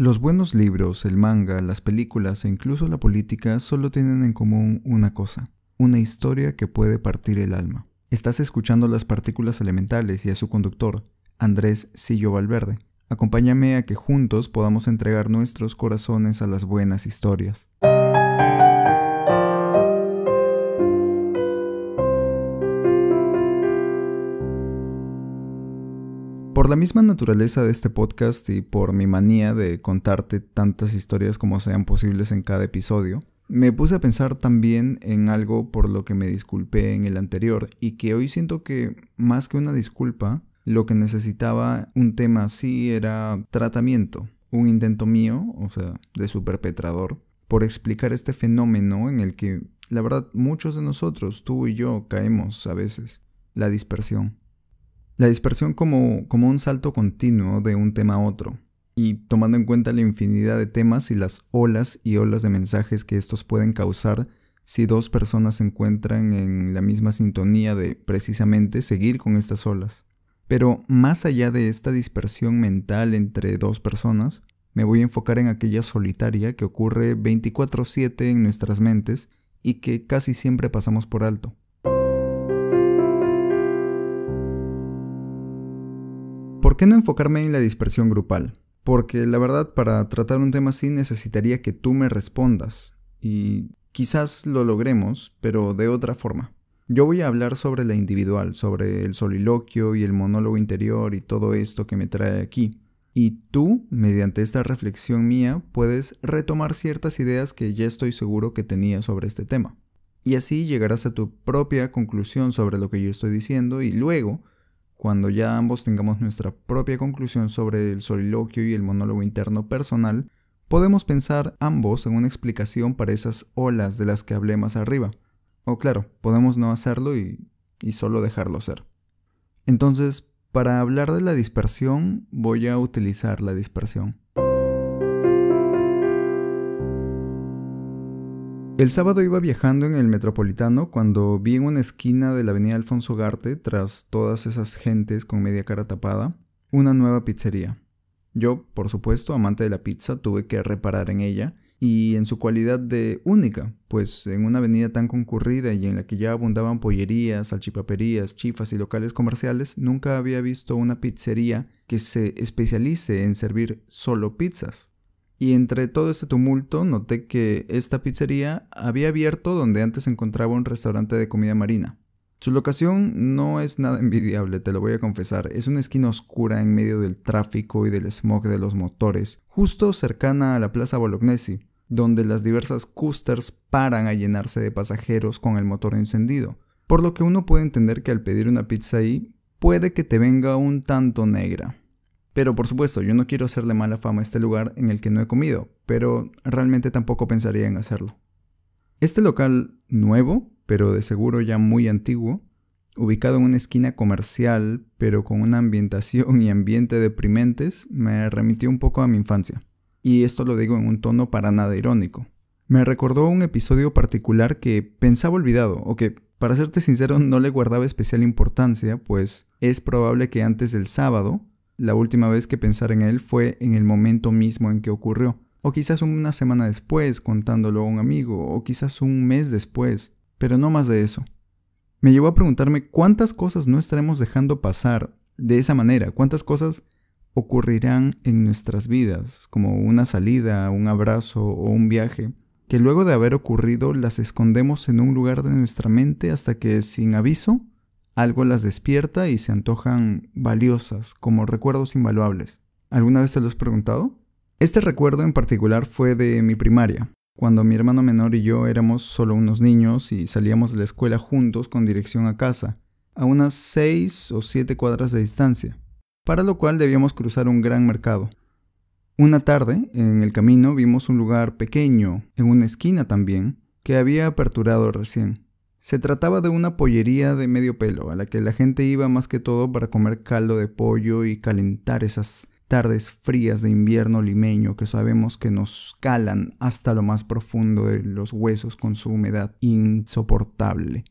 Los buenos libros, el manga, las películas e incluso la política solo tienen en común una cosa, una historia que puede partir el alma. Estás escuchando las partículas elementales y a su conductor, Andrés Sillo Valverde. Acompáñame a que juntos podamos entregar nuestros corazones a las buenas historias. Por la misma naturaleza de este podcast y por mi manía de contarte tantas historias como sean posibles en cada episodio, me puse a pensar también en algo por lo que me disculpé en el anterior y que hoy siento que más que una disculpa, lo que necesitaba un tema así era tratamiento, un intento mío, o sea, de su perpetrador, por explicar este fenómeno en el que, la verdad, muchos de nosotros, tú y yo, caemos a veces, la dispersión. La dispersión como, un salto continuo de un tema a otro, y tomando en cuenta la infinidad de temas y las olas y olas de mensajes que estos pueden causar si dos personas se encuentran en la misma sintonía de precisamente seguir con estas olas. Pero más allá de esta dispersión mental entre dos personas, me voy a enfocar en aquella solitaria que ocurre 24/7 en nuestras mentes y que casi siempre pasamos por alto. qué no enfocarme en la dispersión grupal? Porque la verdad para tratar un tema así necesitaría que tú me respondas y quizás lo logremos, pero de otra forma. Yo voy a hablar sobre la individual, sobre el soliloquio y el monólogo interior y todo esto que me trae aquí. Y tú, mediante esta reflexión mía, puedes retomar ciertas ideas que ya estoy seguro que tenía sobre este tema. Y así llegarás a tu propia conclusión sobre lo que yo estoy diciendo y luego cuando ya ambos tengamos nuestra propia conclusión sobre el soliloquio y el monólogo interno personal, podemos pensar ambos en una explicación para esas olas de las que hablé más arriba. O claro, podemos no hacerlo y, y solo dejarlo ser. Entonces, para hablar de la dispersión, voy a utilizar la dispersión. El sábado iba viajando en el metropolitano cuando vi en una esquina de la avenida Alfonso Garte, tras todas esas gentes con media cara tapada, una nueva pizzería. Yo, por supuesto, amante de la pizza, tuve que reparar en ella y en su cualidad de única, pues en una avenida tan concurrida y en la que ya abundaban pollerías, salchipaperías, chifas y locales comerciales, nunca había visto una pizzería que se especialice en servir solo pizzas y entre todo este tumulto noté que esta pizzería había abierto donde antes se encontraba un restaurante de comida marina. Su locación no es nada envidiable, te lo voy a confesar. Es una esquina oscura en medio del tráfico y del smog de los motores, justo cercana a la Plaza Bolognesi, donde las diversas coasters paran a llenarse de pasajeros con el motor encendido. Por lo que uno puede entender que al pedir una pizza ahí, puede que te venga un tanto negra. Pero por supuesto, yo no quiero hacerle mala fama a este lugar en el que no he comido, pero realmente tampoco pensaría en hacerlo. Este local nuevo, pero de seguro ya muy antiguo, ubicado en una esquina comercial, pero con una ambientación y ambiente deprimentes, me remitió un poco a mi infancia. Y esto lo digo en un tono para nada irónico. Me recordó un episodio particular que pensaba olvidado, o que, para serte sincero, no le guardaba especial importancia, pues es probable que antes del sábado la última vez que pensar en él fue en el momento mismo en que ocurrió, o quizás una semana después contándolo a un amigo, o quizás un mes después, pero no más de eso. Me llevó a preguntarme cuántas cosas no estaremos dejando pasar de esa manera, cuántas cosas ocurrirán en nuestras vidas, como una salida, un abrazo o un viaje, que luego de haber ocurrido las escondemos en un lugar de nuestra mente hasta que, sin aviso, algo las despierta y se antojan valiosas, como recuerdos invaluables. ¿Alguna vez te lo has preguntado? Este recuerdo en particular fue de mi primaria, cuando mi hermano menor y yo éramos solo unos niños y salíamos de la escuela juntos con dirección a casa, a unas 6 o 7 cuadras de distancia, para lo cual debíamos cruzar un gran mercado. Una tarde, en el camino, vimos un lugar pequeño, en una esquina también, que había aperturado recién. Se trataba de una pollería de medio pelo, a la que la gente iba más que todo para comer caldo de pollo y calentar esas tardes frías de invierno limeño que sabemos que nos calan hasta lo más profundo de los huesos con su humedad insoportable.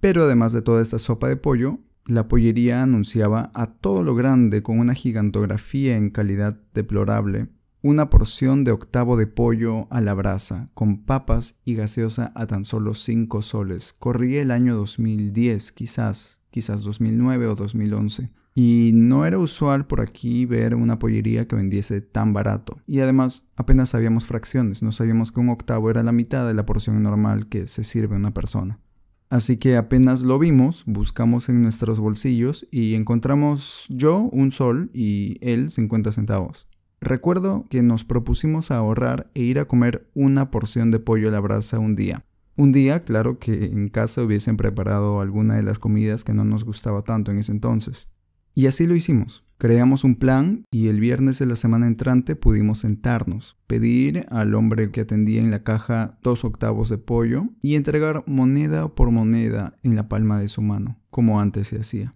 Pero además de toda esta sopa de pollo, la pollería anunciaba a todo lo grande con una gigantografía en calidad deplorable una porción de octavo de pollo a la brasa, con papas y gaseosa a tan solo 5 soles. Corría el año 2010, quizás, quizás 2009 o 2011. Y no era usual por aquí ver una pollería que vendiese tan barato. Y además, apenas sabíamos fracciones, no sabíamos que un octavo era la mitad de la porción normal que se sirve a una persona. Así que apenas lo vimos, buscamos en nuestros bolsillos y encontramos yo un sol y él 50 centavos. Recuerdo que nos propusimos ahorrar e ir a comer una porción de pollo a la brasa un día. Un día, claro, que en casa hubiesen preparado alguna de las comidas que no nos gustaba tanto en ese entonces. Y así lo hicimos. Creamos un plan y el viernes de la semana entrante pudimos sentarnos, pedir al hombre que atendía en la caja dos octavos de pollo y entregar moneda por moneda en la palma de su mano, como antes se hacía.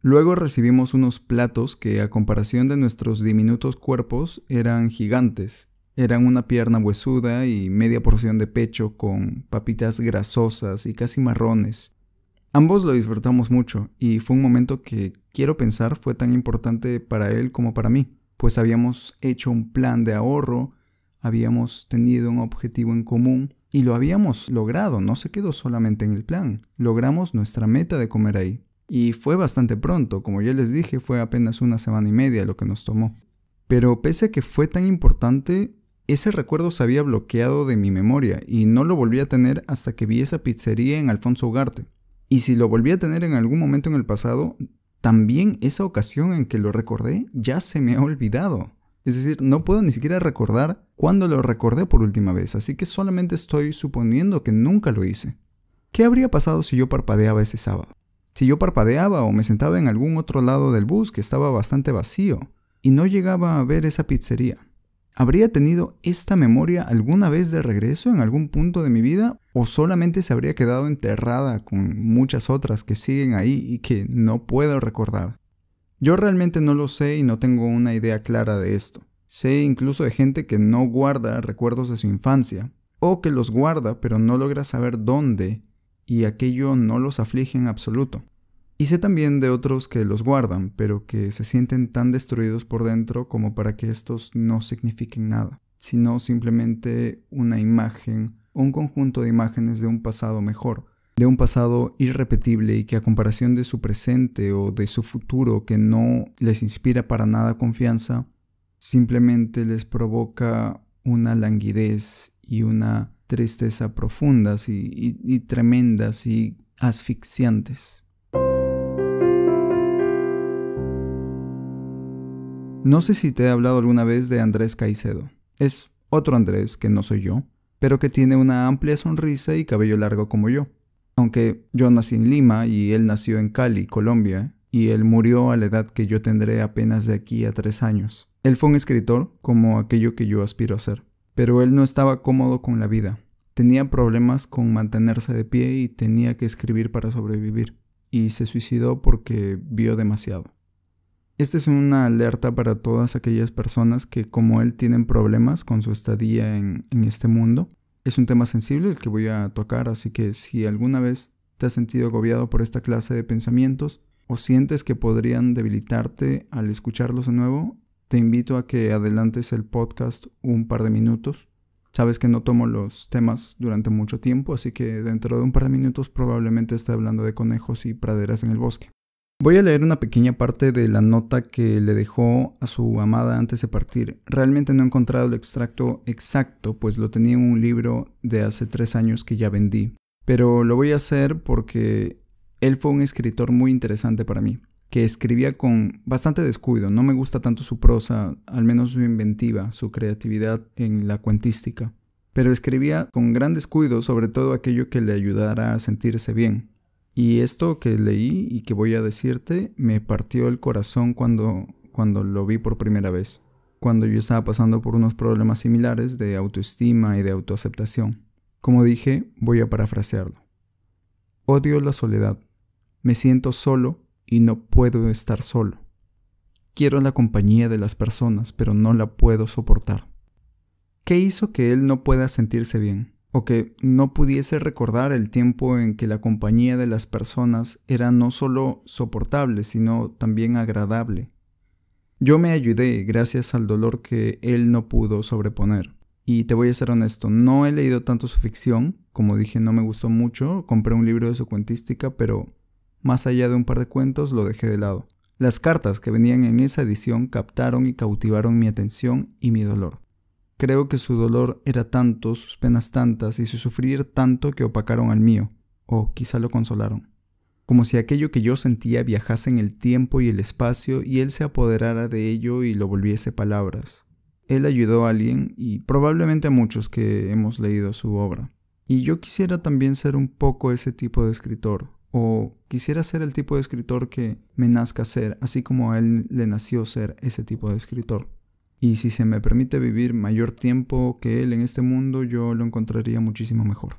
Luego recibimos unos platos que a comparación de nuestros diminutos cuerpos eran gigantes. Eran una pierna huesuda y media porción de pecho con papitas grasosas y casi marrones. Ambos lo disfrutamos mucho y fue un momento que quiero pensar fue tan importante para él como para mí, pues habíamos hecho un plan de ahorro, habíamos tenido un objetivo en común y lo habíamos logrado, no se quedó solamente en el plan, logramos nuestra meta de comer ahí. Y fue bastante pronto, como ya les dije, fue apenas una semana y media lo que nos tomó. Pero pese a que fue tan importante, ese recuerdo se había bloqueado de mi memoria y no lo volví a tener hasta que vi esa pizzería en Alfonso Ugarte. Y si lo volví a tener en algún momento en el pasado, también esa ocasión en que lo recordé ya se me ha olvidado. Es decir, no puedo ni siquiera recordar cuándo lo recordé por última vez, así que solamente estoy suponiendo que nunca lo hice. ¿Qué habría pasado si yo parpadeaba ese sábado? Si yo parpadeaba o me sentaba en algún otro lado del bus que estaba bastante vacío y no llegaba a ver esa pizzería, ¿habría tenido esta memoria alguna vez de regreso en algún punto de mi vida o solamente se habría quedado enterrada con muchas otras que siguen ahí y que no puedo recordar? Yo realmente no lo sé y no tengo una idea clara de esto. Sé incluso de gente que no guarda recuerdos de su infancia, o que los guarda pero no logra saber dónde y aquello no los aflige en absoluto. Y sé también de otros que los guardan, pero que se sienten tan destruidos por dentro como para que estos no signifiquen nada, sino simplemente una imagen, un conjunto de imágenes de un pasado mejor, de un pasado irrepetible y que a comparación de su presente o de su futuro que no les inspira para nada confianza, simplemente les provoca una languidez y una tristeza profundas y, y tremendas y asfixiantes. No sé si te he hablado alguna vez de Andrés Caicedo. Es otro Andrés que no soy yo, pero que tiene una amplia sonrisa y cabello largo como yo. Aunque yo nací en Lima y él nació en Cali, Colombia, y él murió a la edad que yo tendré apenas de aquí a tres años. Él fue un escritor como aquello que yo aspiro a ser pero él no estaba cómodo con la vida. Tenía problemas con mantenerse de pie y tenía que escribir para sobrevivir, y se suicidó porque vio demasiado. Esta es una alerta para todas aquellas personas que como él tienen problemas con su estadía en, este mundo. Es un tema sensible el que voy a tocar, así que si alguna vez te has sentido agobiado por esta clase de pensamientos o sientes que podrían debilitarte al escucharlos de nuevo, te invito a que adelantes el podcast un par de minutos. Sabes que no tomo los temas durante mucho tiempo, así que dentro de un par de minutos probablemente esté hablando de conejos y praderas en el bosque. Voy a leer una pequeña parte de la nota que le dejó a su amada antes de partir. Realmente no he encontrado el extracto exacto, pues lo tenía en un libro de hace tres años que ya vendí. Pero lo voy a hacer porque él fue un escritor muy interesante para mí que escribía con bastante descuido. No me gusta tanto su prosa, al menos su inventiva, su creatividad en la cuentística. Pero escribía con gran descuido sobre todo aquello que le ayudara a sentirse bien. Y esto que leí y que voy a decirte me partió el corazón cuando, cuando lo vi por primera vez, cuando yo estaba pasando por unos problemas similares de autoestima y de autoaceptación. Como dije, voy a parafrasearlo. Odio la soledad. Me siento solo y no puedo estar solo. Quiero la compañía de las personas, pero no la puedo soportar. ¿Qué hizo que él no pueda sentirse bien? ¿O que no pudiese recordar el tiempo en que la compañía de las personas era no solo soportable, sino también agradable? Yo me ayudé gracias al dolor que él no pudo sobreponer. Y te voy a ser honesto, no he leído tanto su ficción, como dije no me gustó mucho, compré un libro de su cuentística, pero más allá de un par de cuentos lo dejé de lado. Las cartas que venían en esa edición captaron y cautivaron mi atención y mi dolor. Creo que su dolor era tanto, sus penas tantas y su sufrir tanto que opacaron al mío, o quizá lo consolaron. Como si aquello que yo sentía viajase en el tiempo y el espacio y él se apoderara de ello y lo volviese palabras. Él ayudó a alguien y probablemente a muchos que hemos leído su obra. Y yo quisiera también ser un poco ese tipo de escritor, o quisiera ser el tipo de escritor que me nazca ser, así como a él le nació ser ese tipo de escritor. Y si se me permite vivir mayor tiempo que él en este mundo, yo lo encontraría muchísimo mejor.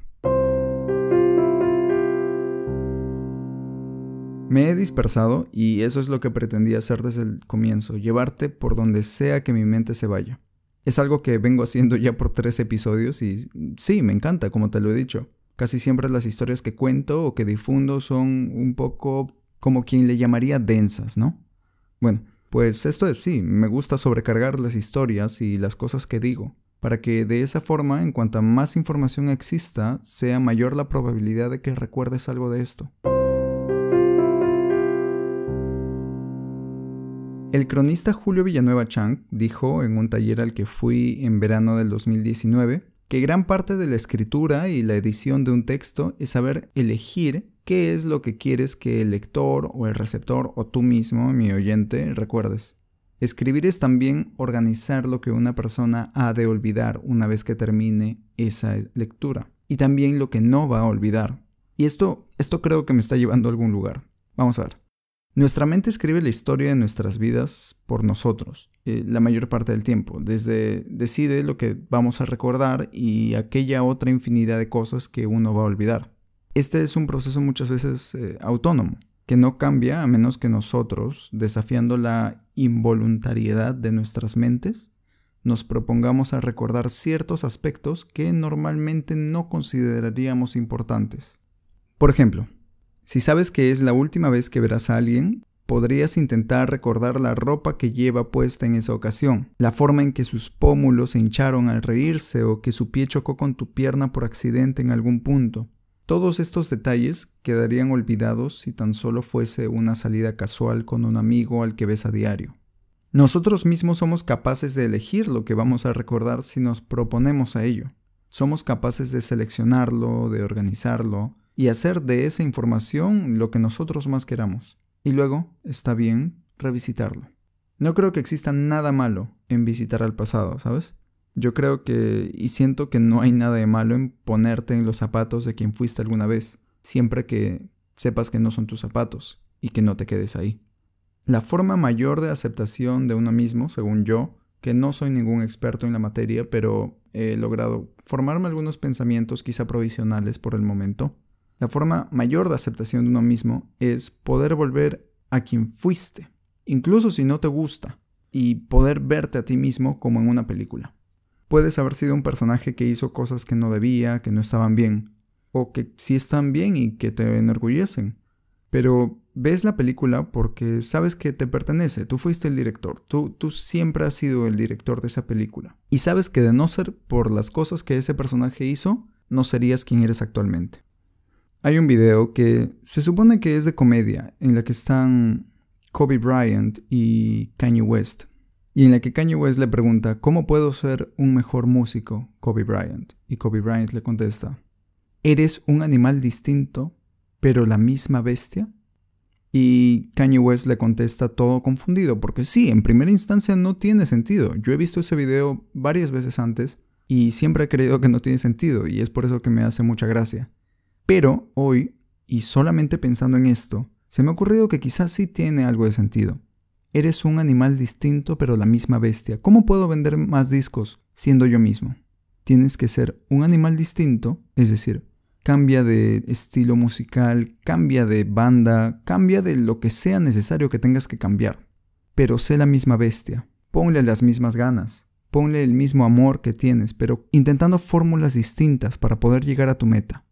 Me he dispersado y eso es lo que pretendía hacer desde el comienzo, llevarte por donde sea que mi mente se vaya. Es algo que vengo haciendo ya por tres episodios y sí, me encanta, como te lo he dicho. Casi siempre las historias que cuento o que difundo son un poco como quien le llamaría densas, ¿no? Bueno, pues esto es sí, me gusta sobrecargar las historias y las cosas que digo, para que de esa forma, en cuanto más información exista, sea mayor la probabilidad de que recuerdes algo de esto. El cronista Julio Villanueva Chang dijo en un taller al que fui en verano del 2019 que gran parte de la escritura y la edición de un texto es saber elegir qué es lo que quieres que el lector o el receptor o tú mismo, mi oyente, recuerdes. Escribir es también organizar lo que una persona ha de olvidar una vez que termine esa lectura y también lo que no va a olvidar. Y esto, esto creo que me está llevando a algún lugar. Vamos a ver. Nuestra mente escribe la historia de nuestras vidas por nosotros, eh, la mayor parte del tiempo, desde decide lo que vamos a recordar y aquella otra infinidad de cosas que uno va a olvidar. Este es un proceso muchas veces eh, autónomo, que no cambia a menos que nosotros, desafiando la involuntariedad de nuestras mentes, nos propongamos a recordar ciertos aspectos que normalmente no consideraríamos importantes. Por ejemplo, si sabes que es la última vez que verás a alguien, podrías intentar recordar la ropa que lleva puesta en esa ocasión, la forma en que sus pómulos se hincharon al reírse o que su pie chocó con tu pierna por accidente en algún punto. Todos estos detalles quedarían olvidados si tan solo fuese una salida casual con un amigo al que ves a diario. Nosotros mismos somos capaces de elegir lo que vamos a recordar si nos proponemos a ello. Somos capaces de seleccionarlo, de organizarlo, y hacer de esa información lo que nosotros más queramos. Y luego está bien revisitarlo. No creo que exista nada malo en visitar al pasado, ¿sabes? Yo creo que y siento que no hay nada de malo en ponerte en los zapatos de quien fuiste alguna vez, siempre que sepas que no son tus zapatos y que no te quedes ahí. La forma mayor de aceptación de uno mismo, según yo, que no soy ningún experto en la materia, pero he logrado formarme algunos pensamientos quizá provisionales por el momento, la forma mayor de aceptación de uno mismo es poder volver a quien fuiste, incluso si no te gusta, y poder verte a ti mismo como en una película. Puedes haber sido un personaje que hizo cosas que no debía, que no estaban bien, o que sí están bien y que te enorgullecen. Pero ves la película porque sabes que te pertenece, tú fuiste el director, tú, tú siempre has sido el director de esa película. Y sabes que de no ser por las cosas que ese personaje hizo, no serías quien eres actualmente. Hay un video que se supone que es de comedia, en la que están Kobe Bryant y Kanye West, y en la que Kanye West le pregunta, ¿cómo puedo ser un mejor músico, Kobe Bryant? Y Kobe Bryant le contesta, ¿eres un animal distinto, pero la misma bestia? Y Kanye West le contesta todo confundido, porque sí, en primera instancia no tiene sentido. Yo he visto ese video varias veces antes y siempre he creído que no tiene sentido, y es por eso que me hace mucha gracia. Pero hoy, y solamente pensando en esto, se me ha ocurrido que quizás sí tiene algo de sentido. Eres un animal distinto pero la misma bestia. ¿Cómo puedo vender más discos siendo yo mismo? Tienes que ser un animal distinto, es decir, cambia de estilo musical, cambia de banda, cambia de lo que sea necesario que tengas que cambiar. Pero sé la misma bestia, ponle las mismas ganas, ponle el mismo amor que tienes, pero intentando fórmulas distintas para poder llegar a tu meta.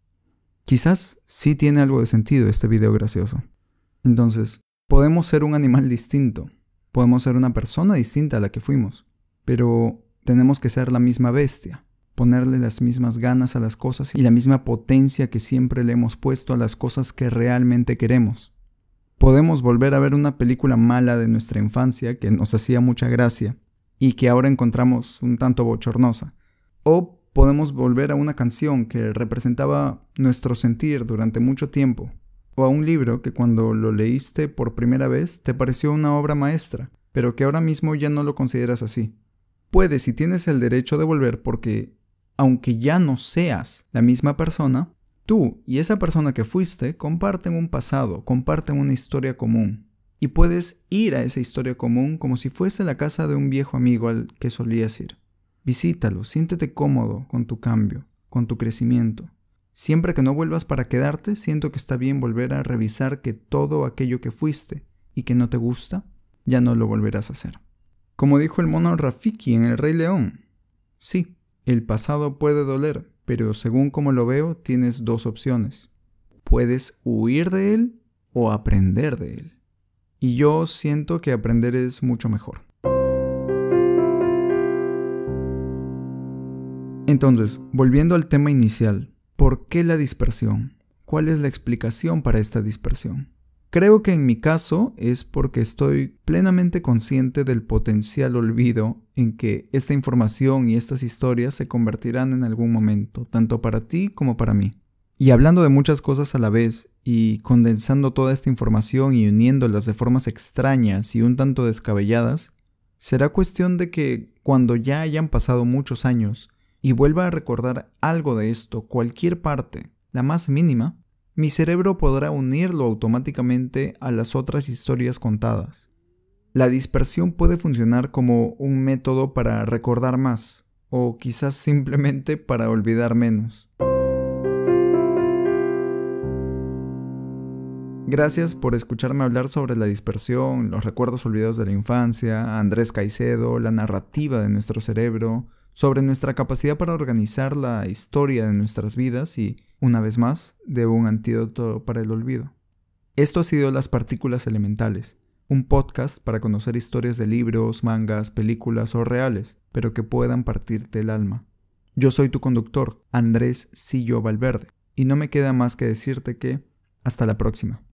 Quizás sí tiene algo de sentido este video gracioso. Entonces, podemos ser un animal distinto, podemos ser una persona distinta a la que fuimos, pero tenemos que ser la misma bestia, ponerle las mismas ganas a las cosas y la misma potencia que siempre le hemos puesto a las cosas que realmente queremos. Podemos volver a ver una película mala de nuestra infancia que nos hacía mucha gracia y que ahora encontramos un tanto bochornosa. O podemos volver a una canción que representaba nuestro sentir durante mucho tiempo, o a un libro que cuando lo leíste por primera vez te pareció una obra maestra, pero que ahora mismo ya no lo consideras así. Puedes y tienes el derecho de volver porque, aunque ya no seas la misma persona, tú y esa persona que fuiste comparten un pasado, comparten una historia común. Y puedes ir a esa historia común como si fuese la casa de un viejo amigo al que solías ir. Visítalo, siéntete cómodo con tu cambio, con tu crecimiento. Siempre que no vuelvas para quedarte, siento que está bien volver a revisar que todo aquello que fuiste y que no te gusta, ya no lo volverás a hacer. Como dijo el mono Rafiki en El Rey León, sí, el pasado puede doler, pero según como lo veo, tienes dos opciones. Puedes huir de él o aprender de él. Y yo siento que aprender es mucho mejor. Entonces, volviendo al tema inicial, ¿por qué la dispersión? ¿Cuál es la explicación para esta dispersión? Creo que en mi caso es porque estoy plenamente consciente del potencial olvido en que esta información y estas historias se convertirán en algún momento, tanto para ti como para mí. Y hablando de muchas cosas a la vez y condensando toda esta información y uniéndolas de formas extrañas y un tanto descabelladas, será cuestión de que cuando ya hayan pasado muchos años, y vuelva a recordar algo de esto, cualquier parte, la más mínima, mi cerebro podrá unirlo automáticamente a las otras historias contadas. La dispersión puede funcionar como un método para recordar más, o quizás simplemente para olvidar menos. Gracias por escucharme hablar sobre la dispersión, los recuerdos olvidados de la infancia, Andrés Caicedo, la narrativa de nuestro cerebro, sobre nuestra capacidad para organizar la historia de nuestras vidas y, una vez más, de un antídoto para el olvido. Esto ha sido Las Partículas Elementales, un podcast para conocer historias de libros, mangas, películas o reales, pero que puedan partirte el alma. Yo soy tu conductor, Andrés Sillo Valverde, y no me queda más que decirte que hasta la próxima.